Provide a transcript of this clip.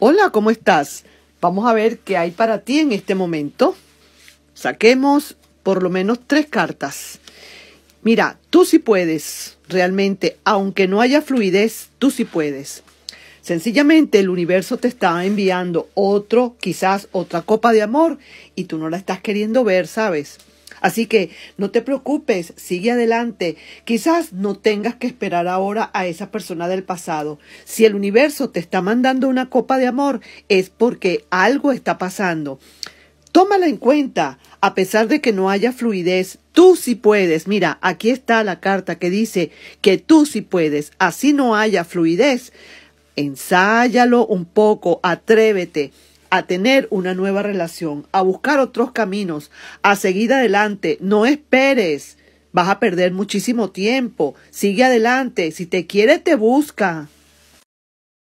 Hola, ¿cómo estás? Vamos a ver qué hay para ti en este momento. Saquemos por lo menos tres cartas. Mira, tú sí puedes, realmente, aunque no haya fluidez, tú sí puedes. Sencillamente el universo te está enviando otro, quizás otra copa de amor y tú no la estás queriendo ver, ¿sabes? Así que no te preocupes, sigue adelante. Quizás no tengas que esperar ahora a esa persona del pasado. Si el universo te está mandando una copa de amor, es porque algo está pasando. Tómala en cuenta, a pesar de que no haya fluidez, tú sí puedes. Mira, aquí está la carta que dice que tú sí puedes, así no haya fluidez. Ensáyalo un poco, atrévete a tener una nueva relación, a buscar otros caminos, a seguir adelante. No esperes, vas a perder muchísimo tiempo. Sigue adelante, si te quiere te busca.